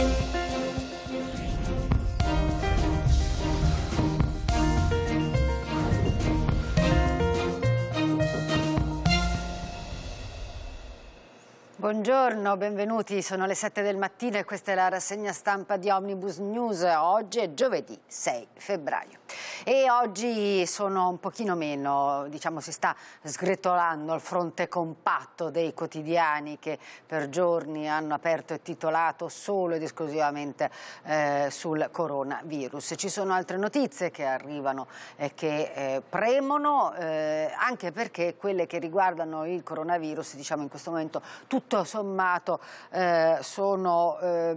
Thank you. Buongiorno, benvenuti. Sono le 7 del mattino e questa è la rassegna stampa di Omnibus News. Oggi è giovedì 6 febbraio e oggi sono un pochino meno, diciamo si sta sgretolando il fronte compatto dei quotidiani che per giorni hanno aperto e titolato solo ed esclusivamente eh, sul coronavirus. Ci sono altre notizie che arrivano e che eh, premono eh, anche perché quelle che riguardano il coronavirus diciamo in questo momento tutto tutto sommato eh, sono eh,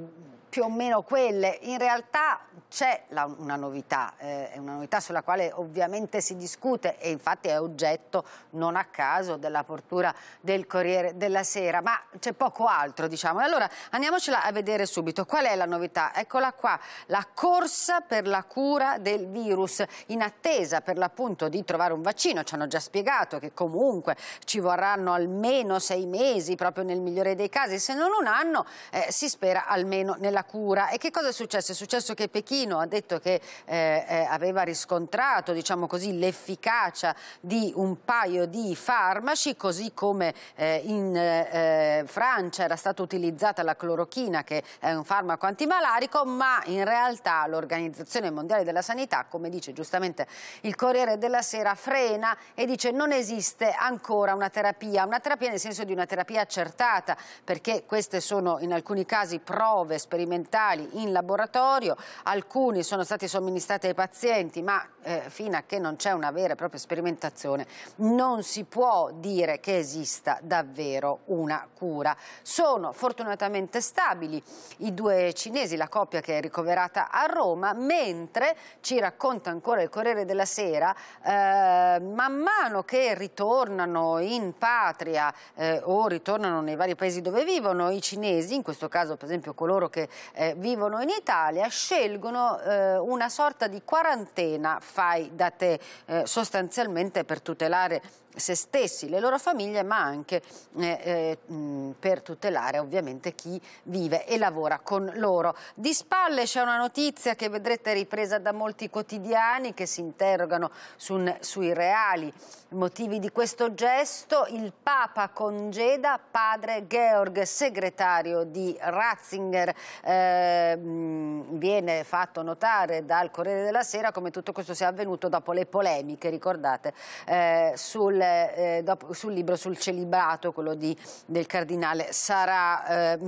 più o meno quelle. In realtà c'è una novità, eh, è una novità sulla quale ovviamente si discute e infatti è oggetto non a caso dell'apertura del Corriere della Sera, ma c'è poco altro diciamo. E Allora andiamocela a vedere subito. Qual è la novità? Eccola qua, la corsa per la cura del virus in attesa per l'appunto di trovare un vaccino. Ci hanno già spiegato che comunque ci vorranno almeno sei mesi proprio nel migliore dei casi, se non un anno eh, si spera almeno nella la cura. E che cosa è successo? È successo che Pechino ha detto che eh, eh aveva riscontrato diciamo l'efficacia di un paio di farmaci, così come eh, in eh, Francia era stata utilizzata la clorochina, che è un farmaco antimalarico, ma in realtà l'Organizzazione Mondiale della Sanità, come dice giustamente il Corriere della Sera, frena e dice non esiste ancora una terapia, una terapia nel senso di una terapia accertata, perché queste sono in alcuni casi prove sperimentali sperimentali in laboratorio, alcuni sono stati somministrati ai pazienti, ma eh, fino a che non c'è una vera e propria sperimentazione non si può dire che esista davvero una cura. Sono fortunatamente stabili i due cinesi, la coppia che è ricoverata a Roma, mentre ci racconta ancora il Corriere della Sera, eh, man mano che ritornano in patria eh, o ritornano nei vari paesi dove vivono i cinesi, in questo caso per esempio coloro che eh, vivono in Italia scelgono eh, una sorta di quarantena fai da te eh, sostanzialmente per tutelare se stessi, le loro famiglie, ma anche eh, eh, per tutelare ovviamente chi vive e lavora con loro. Di spalle c'è una notizia che vedrete ripresa da molti quotidiani che si interrogano su, sui reali motivi di questo gesto. Il Papa congeda padre Georg, segretario di Ratzinger. Eh, viene fatto notare dal Corriere della Sera come tutto questo sia avvenuto dopo le polemiche, ricordate, eh, sul eh, dopo, sul libro sul celibrato, quello di, del cardinale, sarà, eh, mh,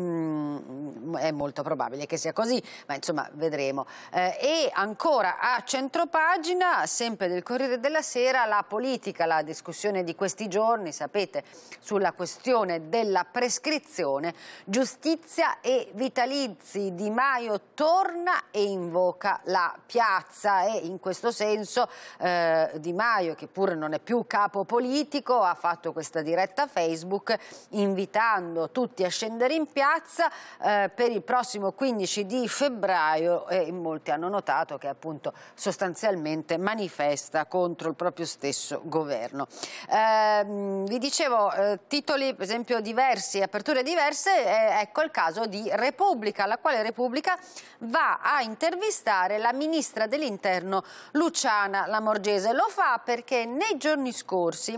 mm, è molto probabile che sia così, ma insomma vedremo. Eh, e ancora a centropagina, sempre del Corriere della Sera, la politica, la discussione di questi giorni, sapete, sulla questione della prescrizione, giustizia e vitalizi. Di Maio torna e invoca la piazza e in questo senso eh, Di Maio, che pure non è più capo politico, politico ha fatto questa diretta Facebook invitando tutti a scendere in piazza eh, per il prossimo 15 di febbraio e molti hanno notato che appunto sostanzialmente manifesta contro il proprio stesso governo. Eh, vi dicevo eh, titoli per esempio diversi, aperture diverse, ecco il caso di Repubblica, la quale Repubblica va a intervistare la ministra dell'interno Luciana Lamorgese. Lo fa perché nei giorni scorsi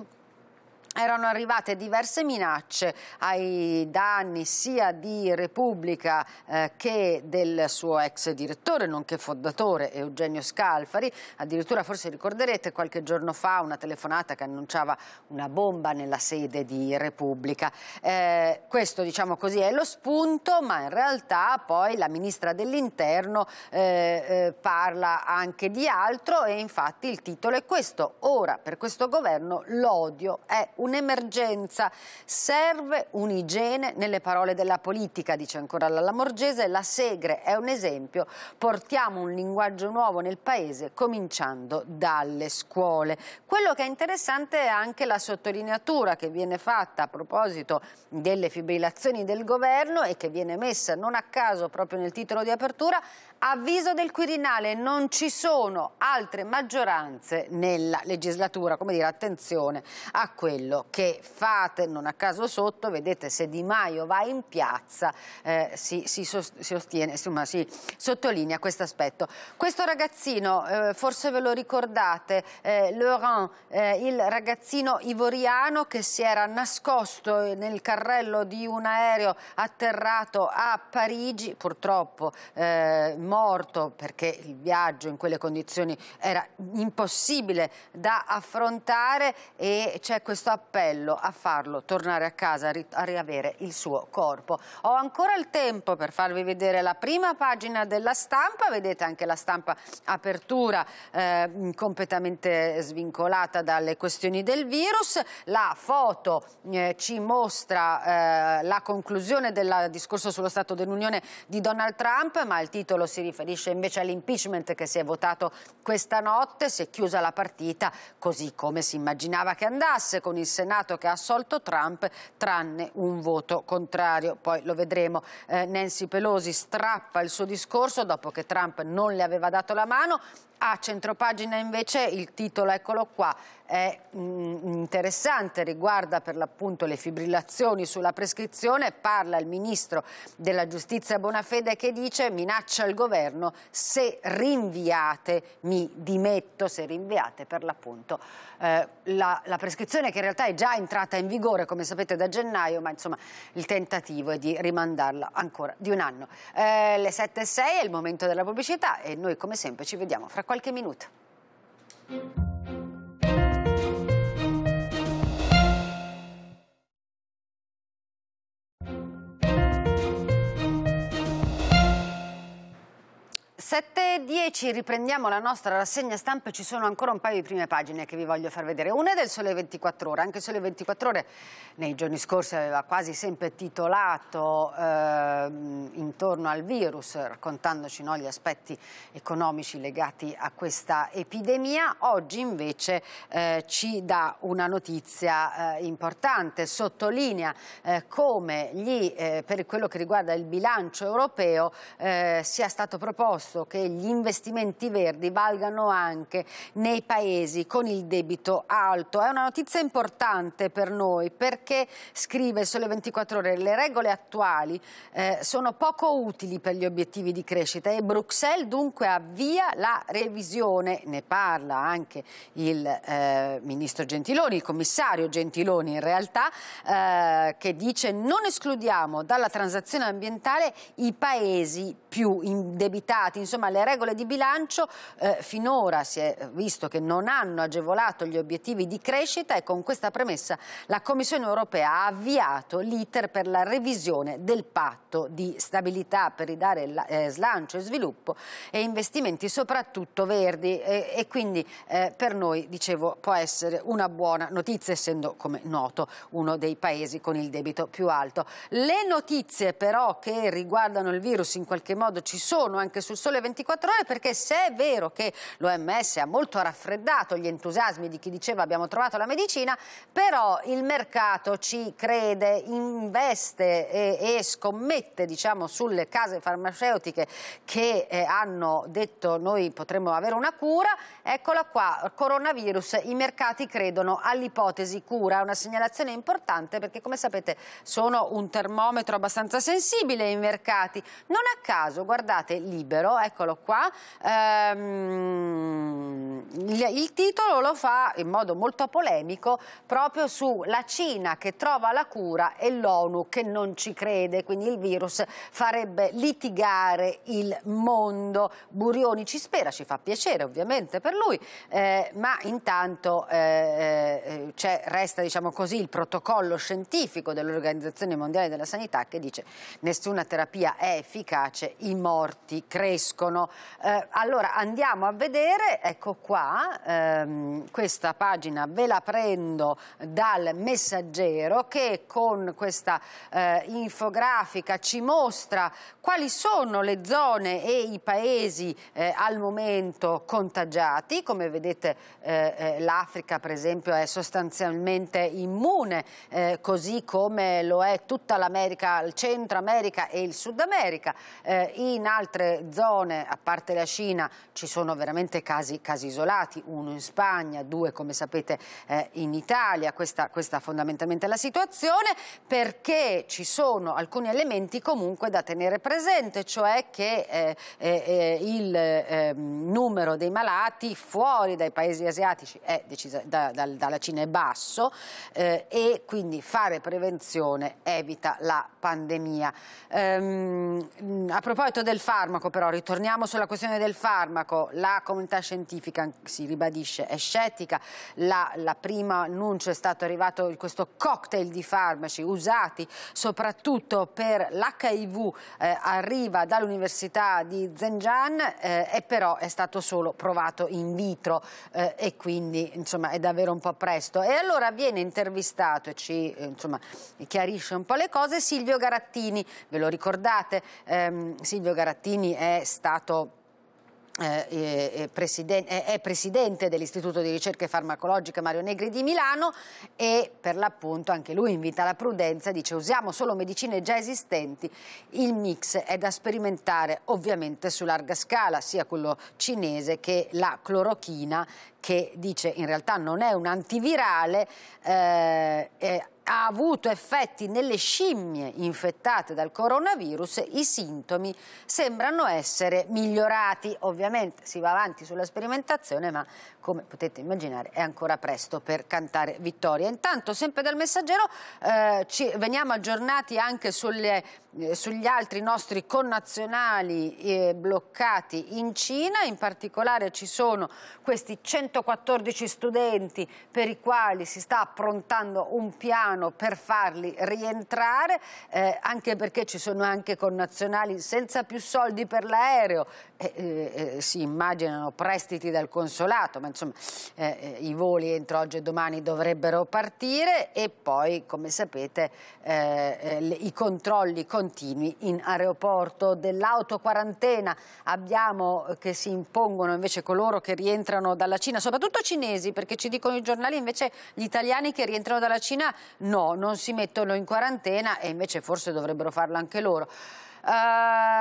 erano arrivate diverse minacce ai danni sia di Repubblica eh, che del suo ex direttore, nonché fondatore Eugenio Scalfari. Addirittura forse ricorderete qualche giorno fa una telefonata che annunciava una bomba nella sede di Repubblica. Eh, questo diciamo così è lo spunto, ma in realtà poi la ministra dell'Interno eh, eh parla anche di altro e infatti il titolo è questo. Ora per questo governo l'odio è un un'emergenza. Serve un'igiene nelle parole della politica, dice ancora la Lamorgese. La Segre è un esempio. Portiamo un linguaggio nuovo nel paese, cominciando dalle scuole. Quello che è interessante è anche la sottolineatura che viene fatta a proposito delle fibrillazioni del governo e che viene messa non a caso proprio nel titolo di apertura Avviso del Quirinale, non ci sono altre maggioranze nella legislatura, come dire attenzione a quello che fate, non a caso sotto, vedete se Di Maio va in piazza eh, si, si, sostiene, insomma, si sottolinea questo aspetto. Questo ragazzino, eh, forse ve lo ricordate, eh, Laurent, eh, il ragazzino ivoriano che si era nascosto eh, nel carrello di un aereo atterrato a Parigi, purtroppo eh, morto perché il viaggio in quelle condizioni era impossibile da affrontare e c'è questo appello a farlo tornare a casa, a riavere il suo corpo. Ho ancora il tempo per farvi vedere la prima pagina della stampa, vedete anche la stampa apertura eh, completamente svincolata dalle questioni del virus, la foto eh, ci mostra eh, la conclusione del discorso sullo Stato dell'Unione di Donald Trump, ma il titolo si si riferisce invece all'impeachment che si è votato questa notte, si è chiusa la partita così come si immaginava che andasse con il Senato che ha assolto Trump tranne un voto contrario, poi lo vedremo. Eh, Nancy Pelosi strappa il suo discorso dopo che Trump non le aveva dato la mano, a centropagina invece il titolo, eccolo qua, è mm, interessante, riguarda per l'appunto le fibrillazioni sulla prescrizione, parla il Ministro della Giustizia Bonafede che dice minaccia il governo se rinviate mi dimetto, se rinviate per l'appunto eh, la, la, prescrizione che in realtà è già entrata in vigore come sapete da gennaio ma insomma il tentativo è di rimandarla ancora di un anno. Eh, le 7.06 è il momento della pubblicità e noi come sempre ci vediamo fra qualche minuto. 7.10 riprendiamo la nostra rassegna stampa, ci sono ancora un paio di prime pagine che vi voglio far vedere. Una è del Sole 24 Ore, anche Sole 24 Ore nei giorni scorsi aveva quasi sempre titolato eh, intorno al virus, raccontandoci no, gli aspetti economici legati a questa epidemia. Oggi invece eh, ci dà una notizia eh, importante, sottolinea eh, come gli, eh, per quello che riguarda il bilancio europeo eh, sia stato proposto senso che gli investimenti verdi valgano anche nei paesi con il debito alto. È una notizia importante per noi perché, scrive Sole 24 Ore, le regole attuali eh, sono poco utili per gli obiettivi di crescita e Bruxelles dunque avvia la revisione, ne parla anche il eh, ministro Gentiloni, il commissario Gentiloni in realtà, eh, che dice non escludiamo dalla transazione ambientale i paesi più indebitati, insomma le regole di bilancio eh, finora si è visto che non hanno agevolato gli obiettivi di crescita e con questa premessa la Commissione europea ha avviato l'iter per la revisione del patto di stabilità per ridare la, eh, slancio e sviluppo e investimenti soprattutto verdi e, e quindi eh, per noi dicevo può essere una buona notizia essendo come noto uno dei paesi con il debito più alto. Le notizie però che riguardano il virus in qualche modo ci sono anche sul sole sole 24 ore perché se è vero che l'OMS ha molto raffreddato gli entusiasmi di chi diceva abbiamo trovato la medicina, però il mercato ci crede, investe e, e scommette diciamo, sulle case farmaceutiche che eh, hanno detto noi potremmo avere una cura. Eccola qua, coronavirus, i mercati credono all'ipotesi cura, è una segnalazione importante perché come sapete sono un termometro abbastanza sensibile i mercati. Non a caso, guardate, libero eccolo qua. Ehm, il, titolo lo fa in modo molto polemico proprio sulla Cina che trova la cura e l'ONU che non ci crede, quindi il virus farebbe litigare il mondo. Burioni ci spera, ci fa piacere ovviamente per lui, eh, ma intanto eh, eh resta diciamo così, il protocollo scientifico dell'Organizzazione Mondiale della Sanità che dice nessuna terapia è efficace, i morti crescono conoscono. Eh, allora andiamo a vedere, ecco qua, ehm, questa pagina ve la prendo dal messaggero che con questa eh, infografica ci mostra quali sono le zone e i paesi eh, al momento contagiati, come vedete eh, eh, l'Africa per esempio è sostanzialmente immune, eh, così come lo è tutta l'America, il Centro America e il Sud America, in altre zone zone, a parte la Cina, ci sono veramente casi, casi isolati, uno in Spagna, due come sapete eh, in Italia, questa, questa fondamentalmente è la situazione, perché ci sono alcuni elementi comunque da tenere presente, cioè che eh, eh, eh il ehm, numero dei malati fuori dai paesi asiatici è decisa, da, da, dalla Cina è basso eh, e quindi fare prevenzione evita la pandemia. Ehm, a proposito del farmaco però ritorniamo Torniamo sulla questione del farmaco. La comunità scientifica, si ribadisce, è scettica. La, la prima annuncio è stato arrivato questo cocktail di farmaci usati soprattutto per l'HIV eh, arriva dall'Università di Zhejiang eh, e però è stato solo provato in vitro eh, e quindi insomma, è davvero un po' presto. E allora viene intervistato e ci insomma, chiarisce un po' le cose Silvio Garattini. Ve lo ricordate? Ehm, Silvio Garattini è stato eh, eh, eh, è presidente dell'Istituto di Ricerche Farmacologiche Mario Negri di Milano e per l'appunto anche lui invita alla prudenza, dice usiamo solo medicine già esistenti, il mix è da sperimentare ovviamente su larga scala, sia quello cinese che la clorochina che dice in realtà non è un antivirale, eh, è ha avuto effetti nelle scimmie infettate dal coronavirus, i sintomi sembrano essere migliorati. Ovviamente si va avanti sulla sperimentazione, ma come potete immaginare è ancora presto per cantare vittoria. Intanto, sempre dal messaggero, eh, ci, veniamo aggiornati anche sulle, eh, sugli altri nostri connazionali eh, bloccati in Cina. In particolare ci sono questi 114 studenti per i quali si sta approntando un piano mano per farli rientrare, eh, anche perché ci sono anche connazionali senza più soldi per l'aereo, eh, eh, si immaginano prestiti dal consolato, ma insomma eh, eh, i voli entro oggi e domani dovrebbero partire e poi, come sapete, le, i controlli continui in aeroporto dell'autoquarantena. Abbiamo che si impongono invece coloro che rientrano dalla Cina, soprattutto cinesi, perché ci dicono i giornali invece gli italiani che rientrano dalla Cina no, non si mettono in quarantena e invece forse dovrebbero farlo anche loro. Uh,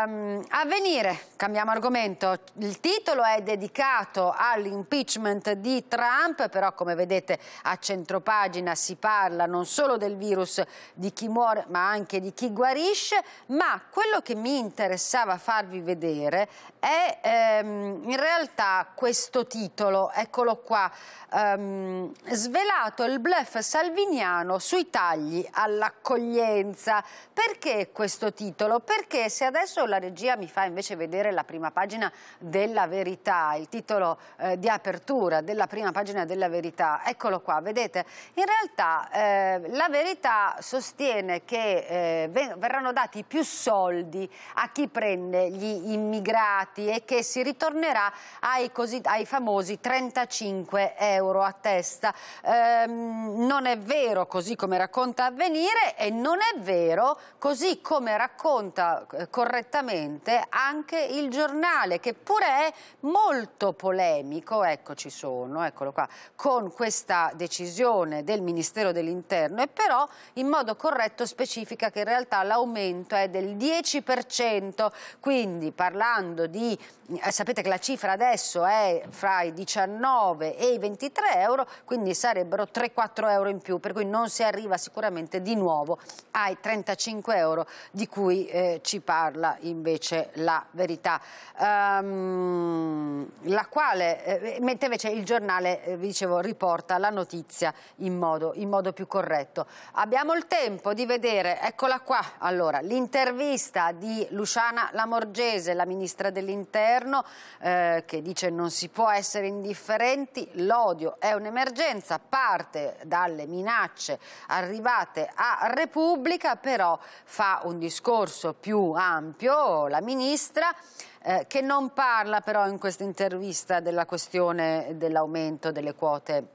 ehm, avvenire, cambiamo argomento, il titolo è dedicato all'impeachment di Trump, però come vedete a centropagina si parla non solo del virus di chi muore ma anche di chi guarisce, ma quello che mi interessava farvi vedere è ehm, in realtà questo titolo, eccolo qua, ehm, svelato il bluff salviniano sui tagli all'accoglienza. Perché questo titolo? Perché perché se adesso la regia mi fa invece vedere la prima pagina della verità, il titolo eh, di apertura della prima pagina della verità, eccolo qua, vedete? In realtà eh, la verità sostiene che eh, verranno dati più soldi a chi prende gli immigrati e che si ritornerà ai, così, ai famosi 35 euro a testa. Ehm, non è vero così come racconta avvenire e non è vero così come racconta eh, correttamente anche il giornale, che pure è molto polemico, eccoci sono, eccolo qua, con questa decisione del Ministero dell'Interno e però in modo corretto specifica che in realtà l'aumento è del 10%, quindi parlando di, eh, sapete che la cifra adesso è fra i 19 e i 23 euro, quindi sarebbero 3-4 euro in più, per cui non si arriva sicuramente di nuovo ai 35 euro di cui eh, ci ci parla invece la verità, um, la quale, eh, mentre invece il giornale, eh, vi dicevo, riporta la notizia in modo, in modo più corretto. Abbiamo il tempo di vedere, eccola qua, allora, l'intervista di Luciana Lamorgese, la ministra dell'Interno, eh, che dice non si può essere indifferenti, l'odio è un'emergenza, parte dalle minacce arrivate a Repubblica, però fa un discorso più più ampio, la ministra, eh, che non parla però in questa intervista della questione dell'aumento delle quote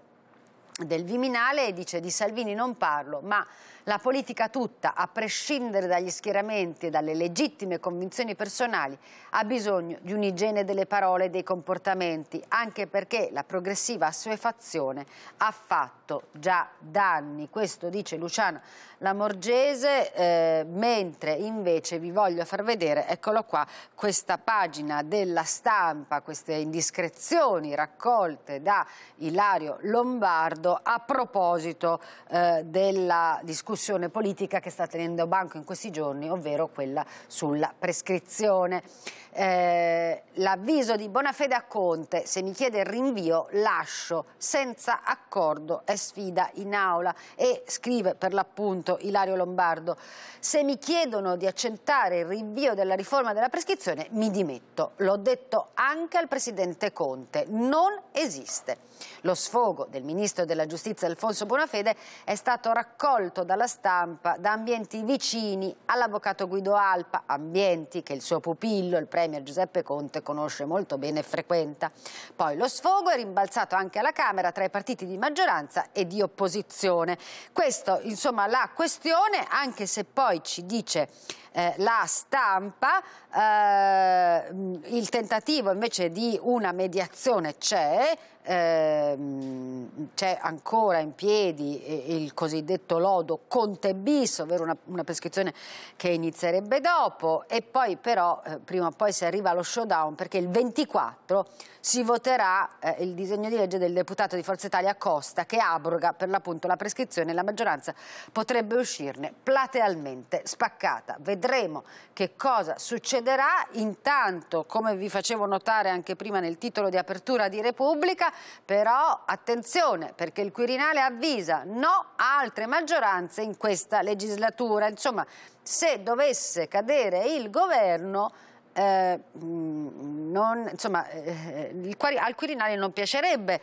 del Viminale e dice di Salvini non parlo, ma la politica tutta, a prescindere dagli schieramenti e dalle legittime convinzioni personali, ha bisogno di un'igiene delle parole e dei comportamenti, anche perché la progressiva assuefazione ha fatto già danni. Questo dice Luciano Lamorgese, eh, mentre invece vi voglio far vedere, eccolo qua, questa pagina della stampa, queste indiscrezioni raccolte da Ilario Lombardo a proposito eh, della discussione discussione politica che sta tenendo banco in questi giorni, ovvero quella sulla prescrizione. Eh, l'avviso di Bonafede a Conte, se mi chiede il rinvio lascio senza accordo e sfida in aula e scrive per l'appunto Ilario Lombardo, se mi chiedono di accettare il rinvio della riforma della prescrizione mi dimetto, l'ho detto anche al Presidente Conte, non esiste. Lo sfogo del Ministro della Giustizia Alfonso Bonafede è stato raccolto dalla stampa, da ambienti vicini all'avvocato Guido Alpa, ambienti che il suo pupillo, il Presidente Premier Giuseppe Conte conosce molto bene e frequenta. Poi lo sfogo è rimbalzato anche alla Camera tra i partiti di maggioranza e di opposizione. Questo, insomma, la questione, anche se poi ci dice eh, la stampa, eh, il tentativo invece di una mediazione c'è, ehm, c'è ancora in piedi eh, il cosiddetto lodo Conte bis, ovvero una, una prescrizione che inizierebbe dopo e poi però eh, prima o poi si arriva allo showdown perché il 24 si voterà eh, il disegno di legge del deputato di Forza Italia Costa che abroga per l'appunto la prescrizione e la maggioranza potrebbe uscirne platealmente spaccata. Vedremo che cosa succede Succederà intanto, come vi facevo notare anche prima nel titolo di apertura di Repubblica, però attenzione perché il Quirinale avvisa no a altre maggioranze in questa legislatura. Insomma, se dovesse cadere il governo... Eh, mm, non, insomma, eh, il, al Quirinale non piacerebbe,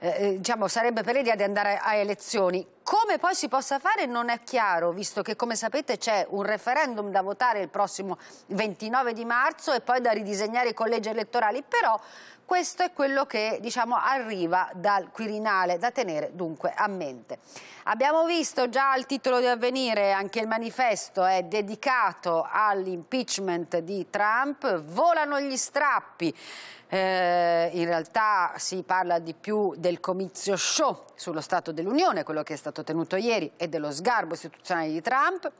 eh, eh, diciamo, sarebbe per l'idea di andare a, a elezioni come poi si possa fare non è chiaro, visto che come sapete c'è un referendum da votare il prossimo 29 di marzo e poi da ridisegnare i collegi elettorali, però questo è quello che diciamo, arriva dal Quirinale, da tenere dunque a mente. Abbiamo visto già il titolo di avvenire, anche il manifesto è dedicato all'impeachment di Trump, volano gli strappi, eh, in realtà si parla di più del comizio show sullo Stato dell'Unione, quello che è stato stato tenuto ieri e dello sgarbo istituzionale di Trump,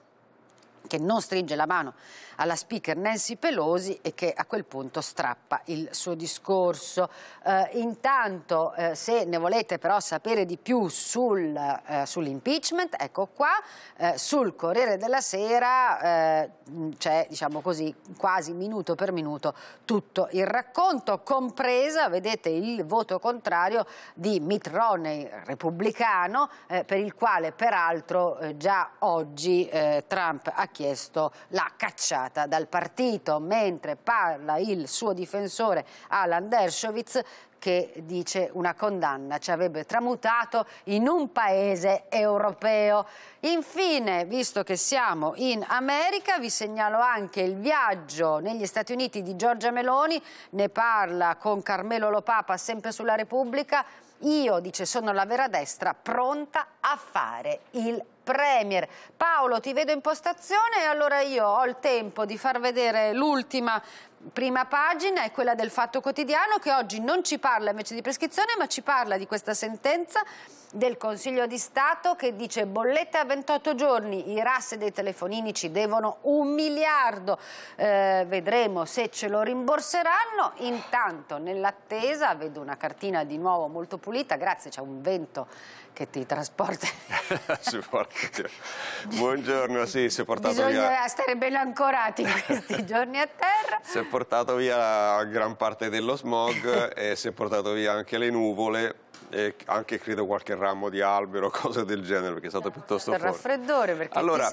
che non stringe la mano alla speaker Nancy Pelosi e che a quel punto strappa il suo discorso. Eh, intanto eh, se ne volete però sapere di più sul, eh, sull'impeachment, ecco qua, eh, sul Corriere della Sera eh, c'è diciamo così quasi minuto per minuto tutto il racconto, compresa, vedete, il voto contrario di Mitt Romney, repubblicano, eh, per il quale peraltro già oggi Trump ha chiesto chiesto la cacciata dal partito, mentre parla il suo difensore Alan Dershowitz che dice una condanna ci avrebbe tramutato in un paese europeo. Infine, visto che siamo in America, vi segnalo anche il viaggio negli Stati Uniti di Giorgia Meloni, ne parla con Carmelo Lopapa sempre sulla Repubblica, io, dice, sono la vera destra pronta a fare il Premier. Paolo, ti vedo in postazione e allora io ho il tempo di far vedere l'ultima prima pagina è quella del Fatto Quotidiano che oggi non ci parla invece di prescrizione ma ci parla di questa sentenza del Consiglio di Stato che dice bolletta a 28 giorni, i rasse dei telefonini ci devono un miliardo, eh, vedremo se ce lo rimborseranno, intanto nell'attesa vedo una cartina di nuovo molto pulita, grazie c'è un vento che ti trasporta. Buongiorno, sì, si è portato Bisogna via. stare ben ancorati questi giorni a terra. Si è portato via gran parte dello smog e si è portato via anche le nuvole e anche credo qualche ramo di albero, cose del genere, perché è stato piuttosto forte. Il raffreddore, perché allora,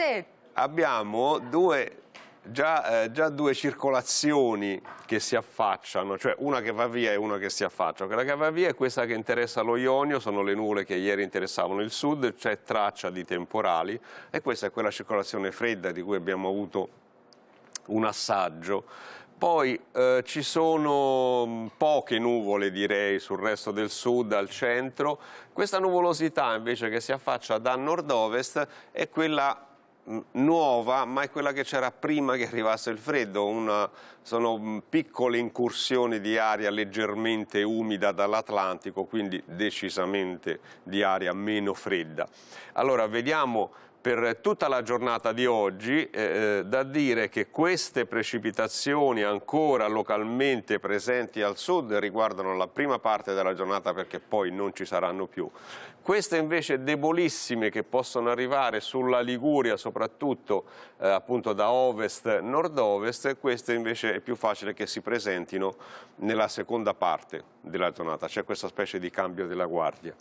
abbiamo due Già, eh, già, due circolazioni che si affacciano, cioè una che va via e una che si affaccia. Quella che va via è questa che interessa lo Ionio, sono le nuvole che ieri interessavano il sud, c'è cioè traccia di temporali e questa è quella circolazione fredda di cui abbiamo avuto un assaggio poi eh, ci sono mm, poche nuvole direi sul resto del sud, al centro. Questa nuvolosità invece che si affaccia da nord-ovest è quella mm, nuova, ma è quella che c'era prima che arrivasse il freddo. Una, sono mm, piccole incursioni di aria leggermente umida dall'Atlantico, quindi decisamente di aria meno fredda. Allora, vediamo per tutta la giornata di oggi eh, eh, da dire che queste precipitazioni ancora localmente presenti al sud riguardano la prima parte della giornata perché poi non ci saranno più. Queste invece debolissime che possono arrivare sulla Liguria soprattutto eh, appunto da ovest nord-ovest, queste invece è più facile che si presentino nella seconda parte della giornata, c'è questa specie di cambio della guardia.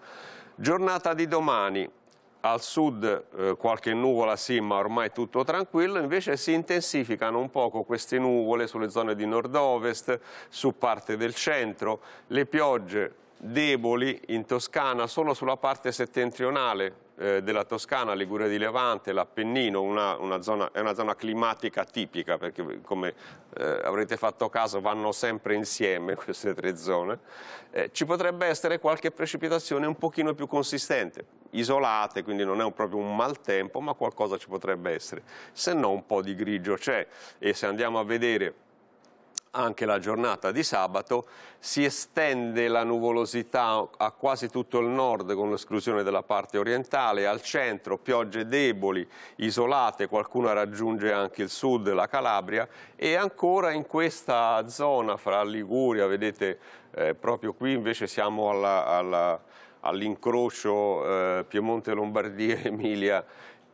Giornata di domani al sud eh, qualche nuvola sì, ma ormai tutto tranquillo, invece si intensificano un poco queste nuvole sulle zone di nord-ovest, su parte del centro, le piogge deboli in Toscana solo sulla parte settentrionale eh, della Toscana, Liguria di Levante, l'Appennino, una, una è una zona climatica tipica perché come eh, avrete fatto caso vanno sempre insieme queste tre zone, eh, ci potrebbe essere qualche precipitazione un pochino più consistente, isolate, quindi non è un, proprio un maltempo ma qualcosa ci potrebbe essere, se no un po' di grigio c'è e se andiamo a vedere anche la giornata di sabato, si estende la nuvolosità a quasi tutto il nord con l'esclusione della parte orientale, al centro piogge deboli, isolate, qualcuna raggiunge anche il sud, la Calabria e ancora in questa zona fra Liguria, vedete eh, proprio qui invece siamo all'incrocio eh, Piemonte, Lombardia, Emilia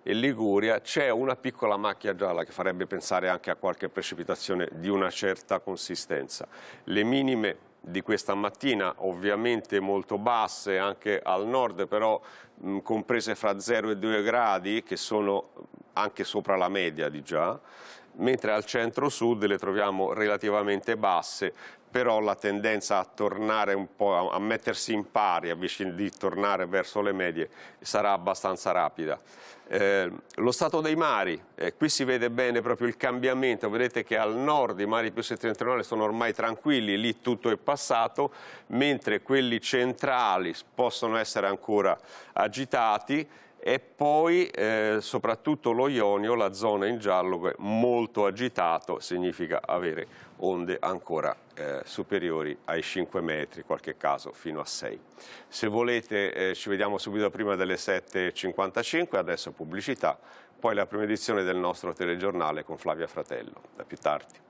e Liguria c'è una piccola macchia gialla che farebbe pensare anche a qualche precipitazione di una certa consistenza. Le minime di questa mattina ovviamente molto basse anche al nord però mh, comprese fra 0 e 2 gradi che sono anche sopra la media di già mentre al centro-sud le troviamo relativamente basse però la tendenza a tornare un po', a, mettersi in pari, a di tornare verso le medie, sarà abbastanza rapida. Eh, lo stato dei mari, eh, qui si vede bene proprio il cambiamento, vedete che al nord i mari più settentrionali sono ormai tranquilli, lì tutto è passato, mentre quelli centrali possono essere ancora agitati e poi eh, soprattutto lo Ionio, la zona in giallo, molto agitato, significa avere onde ancora eh, superiori ai 5 metri, in qualche caso fino a 6. Se volete eh, ci vediamo subito prima delle 7.55, adesso pubblicità, poi la prima edizione del nostro telegiornale con Flavia Fratello. Da più tardi.